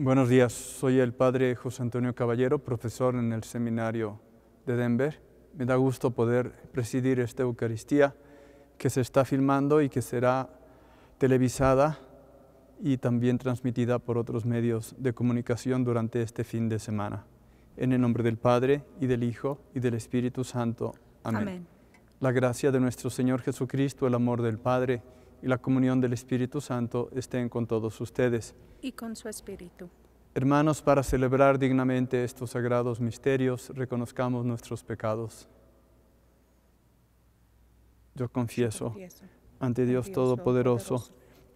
Buenos días, soy el padre José Antonio Caballero, profesor en el seminario de Denver. Me da gusto poder presidir esta Eucaristía que se está filmando y que será televisada y también transmitida por otros medios de comunicación durante este fin de semana. En el nombre del Padre, y del Hijo, y del Espíritu Santo. Amén. La gracia de nuestro Señor Jesucristo, el amor del Padre, y la comunión del Espíritu Santo estén con todos ustedes. Y con su Espíritu. Hermanos, para celebrar dignamente estos sagrados misterios, reconozcamos nuestros pecados. Yo confieso, ante Dios, Todopoderoso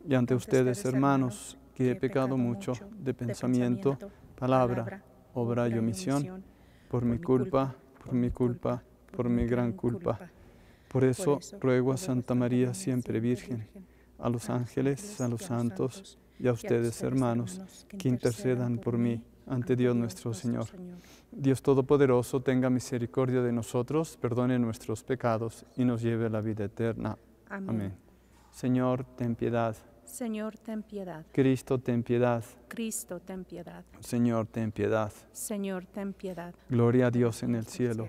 y ante ustedes, hermanos, que he pecado mucho de pensamiento, palabra, obra y omisión, por, mi culpa, por mi culpa, por mi gran culpa por eso ruego a Santa María, siempre Virgen, a los ángeles, a los santos y a ustedes, hermanos, que intercedan por mí ante Dios nuestro Señor. Dios Todopoderoso tenga misericordia de nosotros, perdone nuestros pecados y nos lleve a la vida eterna. Amén. Señor, ten piedad. Señor, ten piedad. Cristo, ten piedad. Cristo, ten piedad. Señor, ten piedad. Señor, ten piedad. Gloria a Dios en el cielo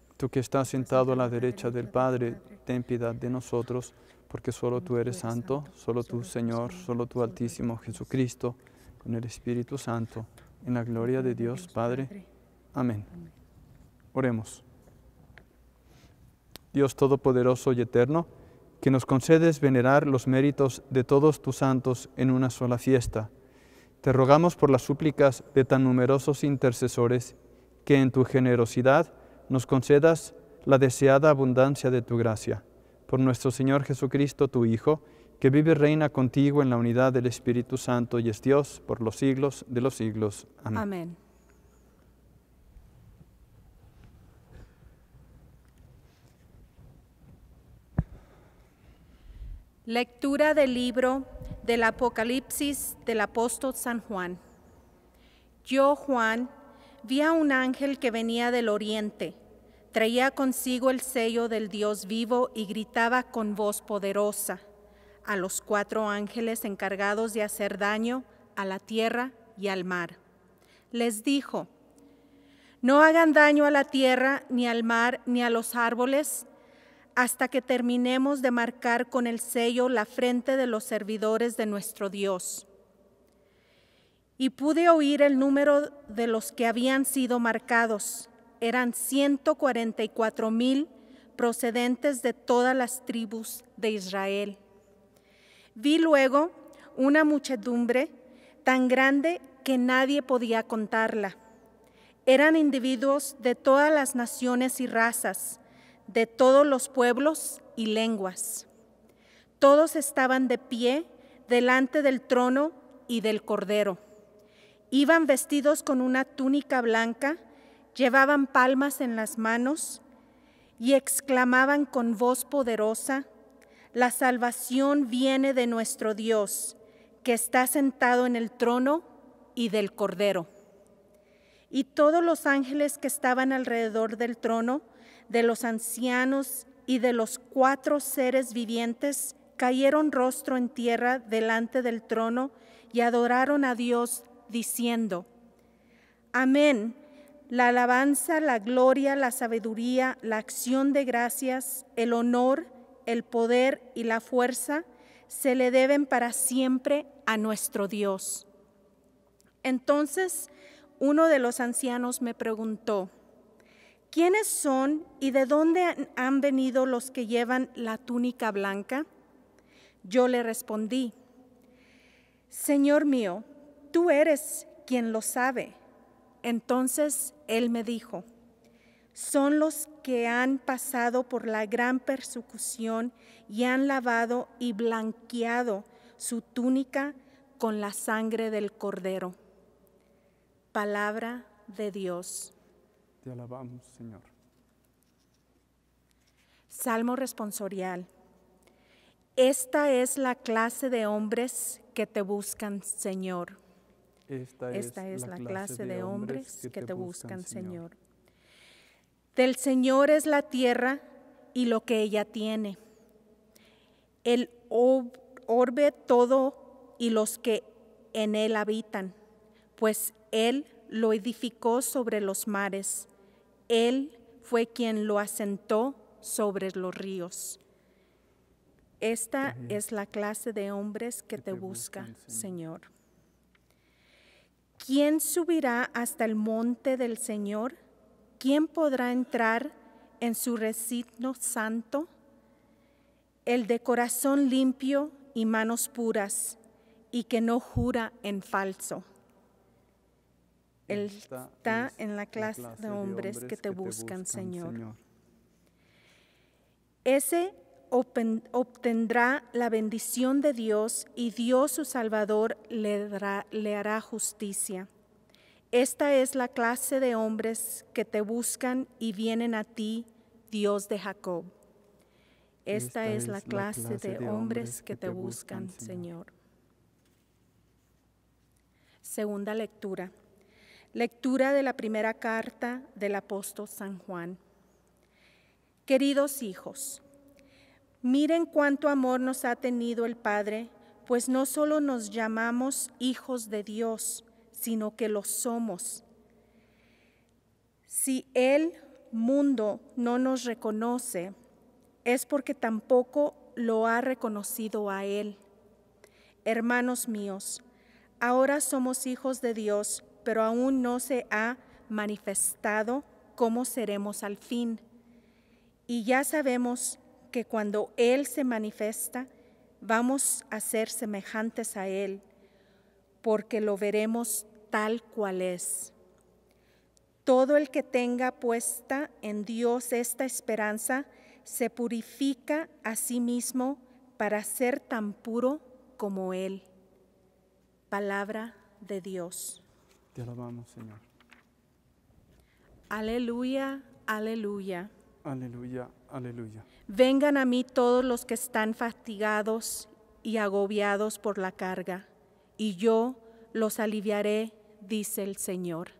Tú que estás sentado a la derecha del Padre, ten piedad de nosotros, porque solo tú eres santo, solo tú, Señor, solo tú, Altísimo Jesucristo, con el Espíritu Santo, en la gloria de Dios Padre. Amén. Oremos. Dios Todopoderoso y Eterno, que nos concedes venerar los méritos de todos tus santos en una sola fiesta. Te rogamos por las súplicas de tan numerosos intercesores, que en tu generosidad nos concedas la deseada abundancia de tu gracia. Por nuestro Señor Jesucristo, tu Hijo, que vive y reina contigo en la unidad del Espíritu Santo y es Dios por los siglos de los siglos. Amén. Lectura del libro del Apocalipsis del apóstol San Juan. Yo, Juan, vi a un ángel que venía del oriente Traía consigo el sello del Dios vivo y gritaba con voz poderosa a los cuatro ángeles encargados de hacer daño a la tierra y al mar. Les dijo, no hagan daño a la tierra, ni al mar, ni a los árboles, hasta que terminemos de marcar con el sello la frente de los servidores de nuestro Dios. Y pude oír el número de los que habían sido marcados eran 144 mil procedentes de todas las tribus de Israel. Vi luego una muchedumbre tan grande que nadie podía contarla. Eran individuos de todas las naciones y razas, de todos los pueblos y lenguas. Todos estaban de pie delante del trono y del cordero. Iban vestidos con una túnica blanca, llevaban palmas en las manos y exclamaban con voz poderosa, la salvación viene de nuestro Dios, que está sentado en el trono y del Cordero. Y todos los ángeles que estaban alrededor del trono, de los ancianos y de los cuatro seres vivientes, cayeron rostro en tierra delante del trono y adoraron a Dios, diciendo, Amén la alabanza, la gloria, la sabiduría, la acción de gracias, el honor, el poder y la fuerza se le deben para siempre a nuestro Dios. Entonces uno de los ancianos me preguntó, ¿quiénes son y de dónde han venido los que llevan la túnica blanca? Yo le respondí, Señor mío, tú eres quien lo sabe. Entonces él me dijo, son los que han pasado por la gran persecución y han lavado y blanqueado su túnica con la sangre del cordero. Palabra de Dios. Te alabamos, Señor. Salmo responsorial. Esta es la clase de hombres que te buscan, Señor. Esta, es, la clase de hombres que, te buscan, Señor. Del Señor es la tierra y lo que ella tiene, el orbe todo y los que en él habitan, pues él lo edificó sobre los mares, él fue quien lo asentó sobre los ríos. Esta es la clase de hombres que, te, busca, Señor. ¿Quién subirá hasta el monte del Señor? ¿Quién podrá entrar en su recinto santo? El de corazón limpio y manos puras, y que no jura en falso. Él está, en la clase, de, hombres que te, buscan, Señor. Señor. Ese obtendrá la bendición de Dios y Dios su Salvador le, hará justicia. Esta es la clase de hombres que te buscan y vienen a ti, Dios de Jacob. Esta, es, la, clase de, hombres que, te buscan, Señor. Segunda lectura. Lectura de la primera carta del apóstol San Juan. Queridos hijos, Miren cuánto amor nos ha tenido el Padre, pues no solo nos llamamos hijos de Dios, sino que lo somos. Si el mundo no nos reconoce, es porque tampoco lo ha reconocido a Él. Hermanos míos, ahora somos hijos de Dios, pero aún no se ha manifestado cómo seremos al fin. Y ya sabemos que cuando Él se manifiesta, vamos a ser semejantes a Él, porque lo veremos tal cual es. Todo el que tenga puesta en Dios esta esperanza se purifica a sí mismo para ser tan puro como Él. Palabra de Dios. Te alabamos, Señor. Aleluya, aleluya. Aleluya, Aleluya. Vengan a mí todos los que están fatigados y agobiados por la carga, y yo los aliviaré, dice el Señor.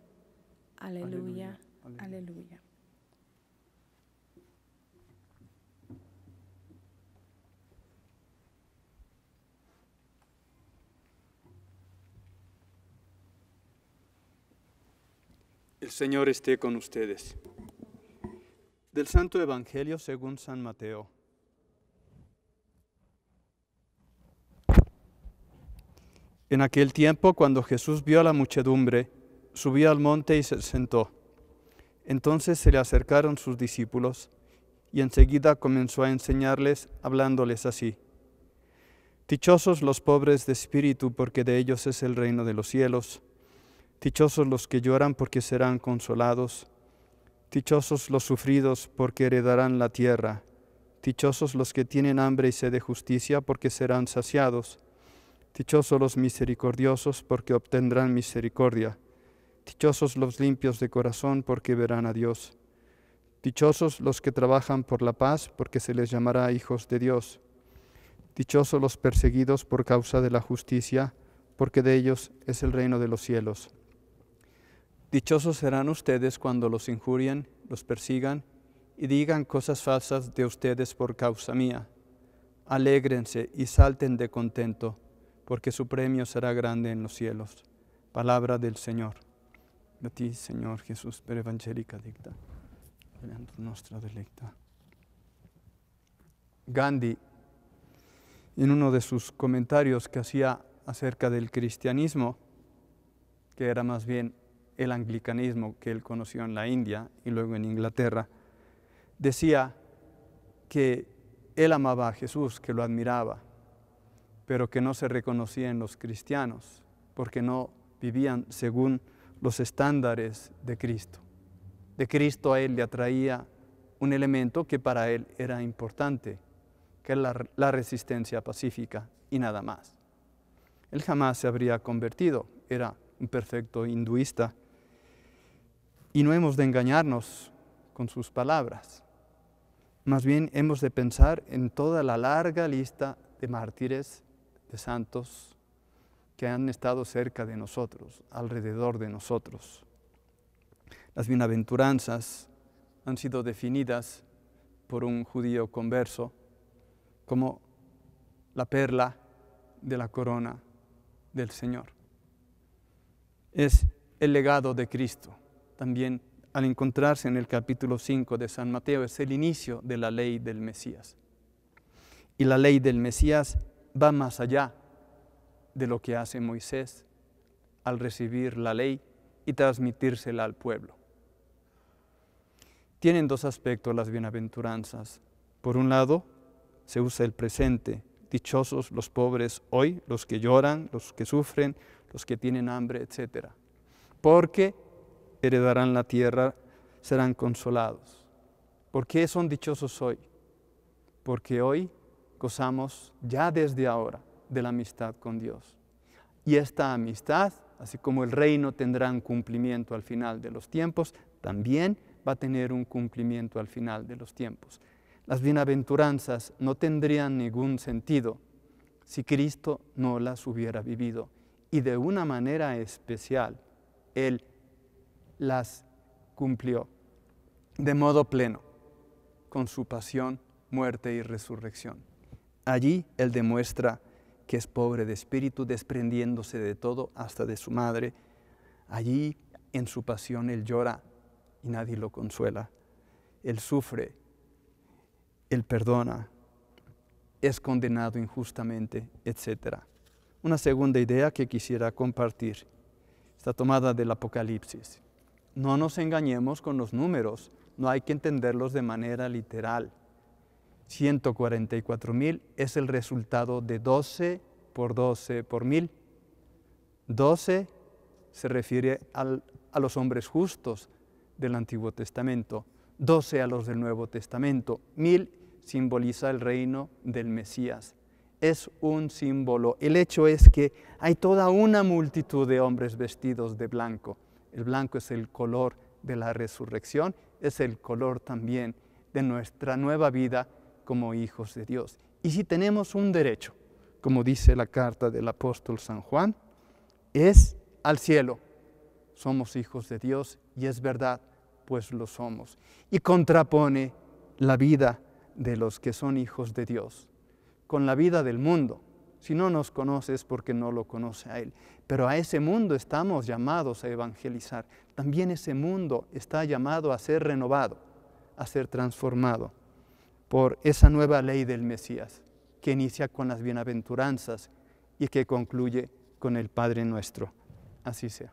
Aleluya, aleluya. aleluya. El Señor esté con ustedes del Santo Evangelio según San Mateo. En aquel tiempo, cuando Jesús vio a la muchedumbre, subió al monte y se sentó. Entonces se le acercaron sus discípulos y enseguida comenzó a enseñarles hablándoles así. Dichosos los pobres de espíritu, porque de ellos es el reino de los cielos. Dichosos los que lloran, porque serán consolados. Dichosos los sufridos, porque heredarán la tierra. Dichosos los que tienen hambre y sed de justicia, porque serán saciados. Dichosos los misericordiosos, porque obtendrán misericordia. Dichosos los limpios de corazón, porque verán a Dios. Dichosos los que trabajan por la paz, porque se les llamará hijos de Dios. Dichosos los perseguidos por causa de la justicia, porque de ellos es el reino de los cielos. Dichosos serán ustedes cuando los injurien, los persigan y digan cosas falsas de ustedes por causa mía. Alégrense y salten de contento, porque su premio será grande en los cielos. Palabra del Señor. A ti, Señor Jesús, per evangélica dicta, nuestra delecta. Gandhi, en uno de sus comentarios que hacía acerca del cristianismo, que era más bien el anglicanismo que él conoció en la India y luego en Inglaterra, decía que él amaba a Jesús, que lo admiraba, pero que no se reconocía en los cristianos, porque no vivían según los estándares de Cristo. De Cristo a él le atraía un elemento que para él era importante, que es la, la resistencia pacífica y nada más. Él jamás se habría convertido, era un perfecto hinduista y no hemos de engañarnos con sus palabras. Más bien hemos de pensar en toda la larga lista de mártires, de santos, que han estado cerca de nosotros, alrededor de nosotros. Las bienaventuranzas han sido definidas por un judío converso como la perla de la corona del Señor. Es el legado de Cristo también al encontrarse en el capítulo 5 de San Mateo, es el inicio de la ley del Mesías. Y la ley del Mesías va más allá de lo que hace Moisés al recibir la ley y transmitírsela al pueblo. Tienen dos aspectos las bienaventuranzas. Por un lado, se usa el presente, dichosos los pobres hoy, los que lloran, los que sufren, los que tienen hambre, etc. Porque heredarán la tierra, serán consolados. ¿Por qué son dichosos hoy? Porque hoy gozamos ya desde ahora de la amistad con Dios. Y esta amistad, así como el reino tendrá un cumplimiento al final de los tiempos, también va a tener un cumplimiento al final de los tiempos. Las bienaventuranzas no tendrían ningún sentido si Cristo no las hubiera vivido. Y de una manera especial, Él las cumplió de modo pleno con su pasión, muerte y resurrección. Allí Él demuestra que es pobre de espíritu, desprendiéndose de todo, hasta de su madre. Allí en su pasión Él llora y nadie lo consuela. Él sufre, Él perdona, es condenado injustamente, etc. Una segunda idea que quisiera compartir está tomada del Apocalipsis. No nos engañemos con los números, no hay que entenderlos de manera literal. 144 mil es el resultado de 12 por 12 por mil. 12 se refiere a los hombres justos del Antiguo Testamento, 12 a los del Nuevo Testamento, mil simboliza el reino del Mesías. Es un símbolo. El hecho es que hay toda una multitud de hombres vestidos de blanco. El blanco es el color de la resurrección, es el color también de nuestra nueva vida como hijos de Dios. Y si tenemos un derecho, como dice la carta del apóstol San Juan, es al cielo. Somos hijos de Dios y es verdad, pues lo somos. Y contrapone la vida de los que son hijos de Dios con la vida del mundo si no nos conoce es porque no lo conoce a Él. Pero a ese mundo estamos llamados a evangelizar. También ese mundo está llamado a ser renovado, a ser transformado por esa nueva ley del Mesías, que inicia con las bienaventuranzas y que concluye con el Padre nuestro. Así sea.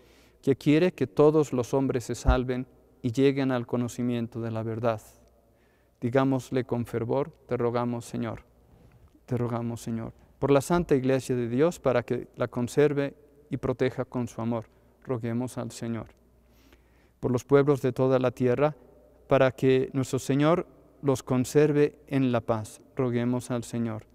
que quiere que todos los hombres se salven y lleguen al conocimiento de la verdad. Digámosle con fervor, te rogamos Señor, te rogamos Señor, por la Santa Iglesia de Dios para que la conserve y proteja con su amor. Roguemos al Señor. Por los pueblos de toda la tierra, para que nuestro Señor los conserve en la paz. Roguemos al Señor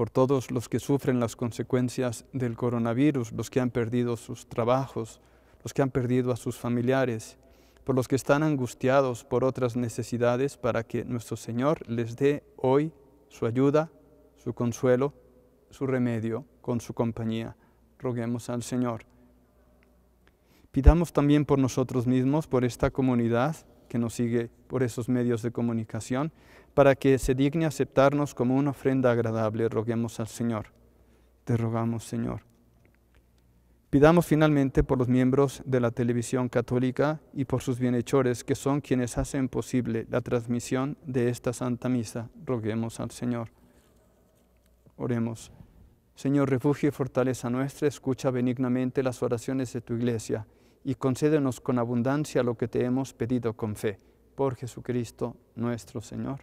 por todos los que sufren las consecuencias del coronavirus, los que han perdido sus trabajos, los que han perdido a sus familiares, por los que están angustiados por otras necesidades, para que nuestro Señor les dé hoy su ayuda, su consuelo, su remedio con su compañía. Roguemos al Señor. Pidamos también por nosotros mismos, por esta comunidad que nos sigue por esos medios de comunicación, para que se digne aceptarnos como una ofrenda agradable, roguemos al Señor. Te rogamos, Señor. Pidamos finalmente por los miembros de la televisión católica y por sus bienhechores, que son quienes hacen posible la transmisión de esta Santa Misa. Roguemos al Señor. Oremos. Señor, refugio y fortaleza nuestra, escucha benignamente las oraciones de tu iglesia y concédenos con abundancia lo que te hemos pedido con fe. Por Jesucristo nuestro Señor.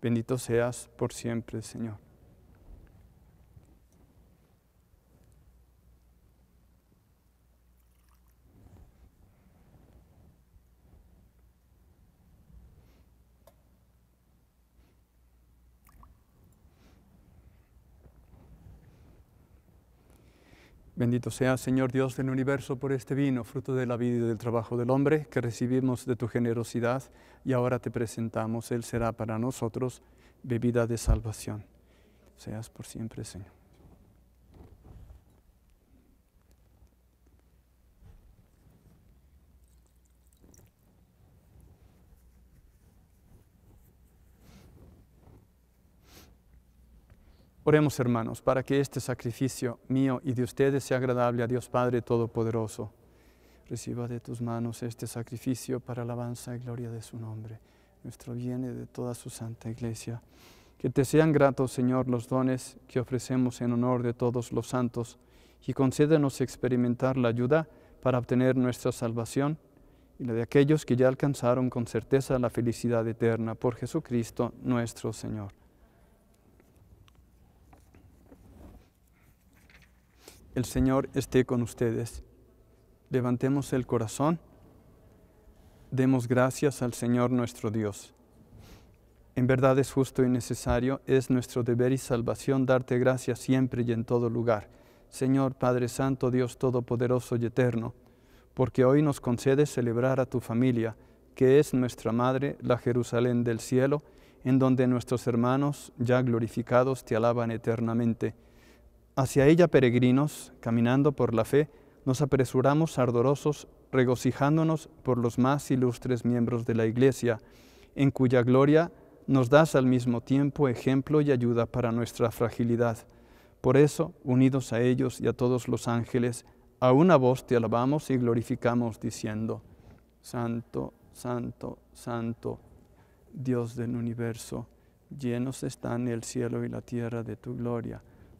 Bendito seas por siempre, Señor. Bendito sea, Señor Dios del universo, por este vino, fruto de la vida y del trabajo del hombre, que recibimos de tu generosidad y ahora te presentamos. Él será para nosotros bebida de salvación. Seas por siempre, Señor. Oremos hermanos para que este sacrificio mío y de ustedes sea agradable a Dios Padre Todopoderoso. Reciba de tus manos este sacrificio para alabanza y gloria de su nombre, nuestro bien y de toda su santa iglesia. Que te sean gratos, Señor, los dones que ofrecemos en honor de todos los santos y concédenos experimentar la ayuda para obtener nuestra salvación y la de aquellos que ya alcanzaron con certeza la felicidad eterna por Jesucristo nuestro Señor. El Señor esté con ustedes. Levantemos el corazón. Demos gracias al Señor nuestro Dios. En verdad es justo y necesario, es nuestro deber y salvación darte gracias siempre y en todo lugar. Señor Padre Santo, Dios Todopoderoso y Eterno, porque hoy nos concedes celebrar a tu familia, que es nuestra Madre, la Jerusalén del cielo, en donde nuestros hermanos ya glorificados te alaban eternamente Hacia ella peregrinos, caminando por la fe, nos apresuramos ardorosos, regocijándonos por los más ilustres miembros de la Iglesia, en cuya gloria nos das al mismo tiempo ejemplo y ayuda para nuestra fragilidad. Por eso, unidos a ellos y a todos los ángeles, a una voz te alabamos y glorificamos diciendo, Santo, Santo, Santo, Dios del universo, llenos están el cielo y la tierra de tu gloria.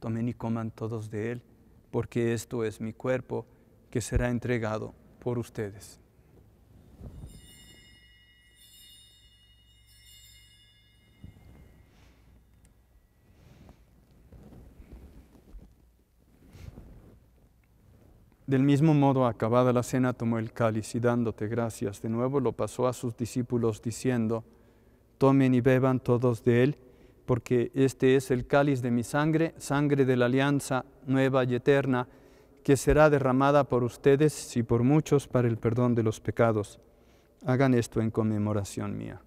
tomen y coman todos de él, porque esto es mi cuerpo que será entregado por ustedes. Del mismo modo, acabada la cena, tomó el cáliz y dándote gracias de nuevo, lo pasó a sus discípulos diciendo, tomen y beban todos de él porque este es el cáliz de mi sangre, sangre de la alianza nueva y eterna, que será derramada por ustedes y por muchos para el perdón de los pecados. Hagan esto en conmemoración mía.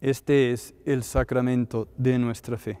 Este es el sacramento de nuestra fe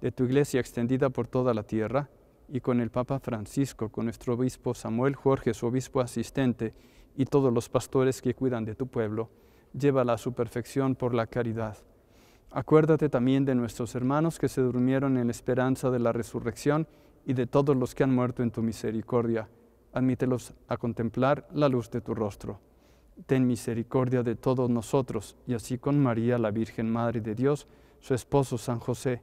de tu iglesia extendida por toda la tierra y con el Papa Francisco, con nuestro obispo Samuel Jorge, su obispo asistente, y todos los pastores que cuidan de tu pueblo, llévala a su perfección por la caridad. Acuérdate también de nuestros hermanos que se durmieron en la esperanza de la resurrección y de todos los que han muerto en tu misericordia. Admítelos a contemplar la luz de tu rostro. Ten misericordia de todos nosotros, y así con María, la Virgen Madre de Dios, su esposo San José,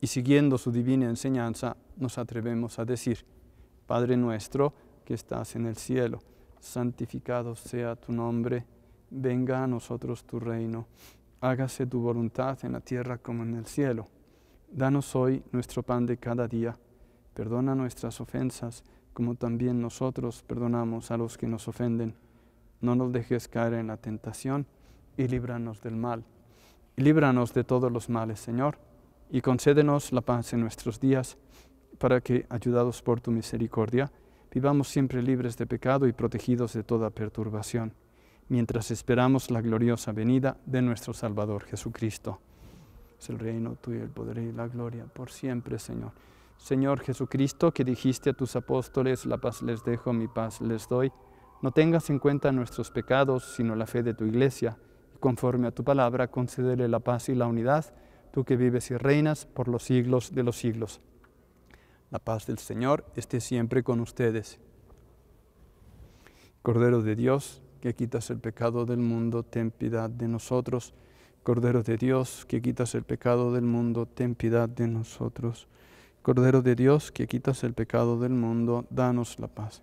y siguiendo su divina enseñanza nos atrevemos a decir, Padre nuestro que estás en el cielo, santificado sea tu nombre, venga a nosotros tu reino, hágase tu voluntad en la tierra como en el cielo. Danos hoy nuestro pan de cada día, perdona nuestras ofensas como también nosotros perdonamos a los que nos ofenden. No nos dejes caer en la tentación y líbranos del mal. líbranos de todos los males, Señor y concédenos la paz en nuestros días, para que, ayudados por tu misericordia, vivamos siempre libres de pecado y protegidos de toda perturbación, mientras esperamos la gloriosa venida de nuestro Salvador Jesucristo. Es el reino tuyo, el poder y la gloria por siempre, Señor. Señor Jesucristo, que dijiste a tus apóstoles, la paz les dejo, mi paz les doy, no tengas en cuenta nuestros pecados, sino la fe de tu iglesia, y conforme a tu palabra, concédele la paz y la unidad, tú que vives y reinas por los siglos de los siglos. La paz del Señor esté siempre con ustedes. Cordero de Dios, que quitas el pecado del mundo, ten piedad de nosotros. Cordero de Dios, que quitas el pecado del mundo, ten piedad de nosotros. Cordero de Dios, que quitas el pecado del mundo, danos la paz.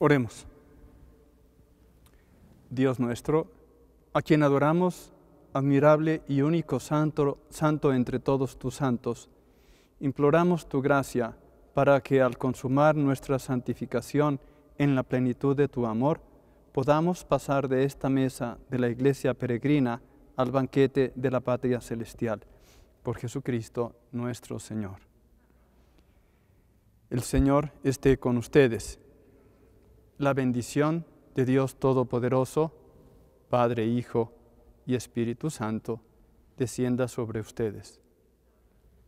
Oremos. Dios nuestro, a quien adoramos, admirable y único santo, santo entre todos tus santos, imploramos tu gracia para que al consumar nuestra santificación en la plenitud de tu amor, podamos pasar de esta mesa de la iglesia peregrina al banquete de la patria celestial, por Jesucristo nuestro Señor. El Señor esté con ustedes la bendición de Dios Todopoderoso, Padre, Hijo y Espíritu Santo, descienda sobre ustedes.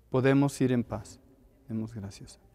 Podemos ir en paz. Demos gracias.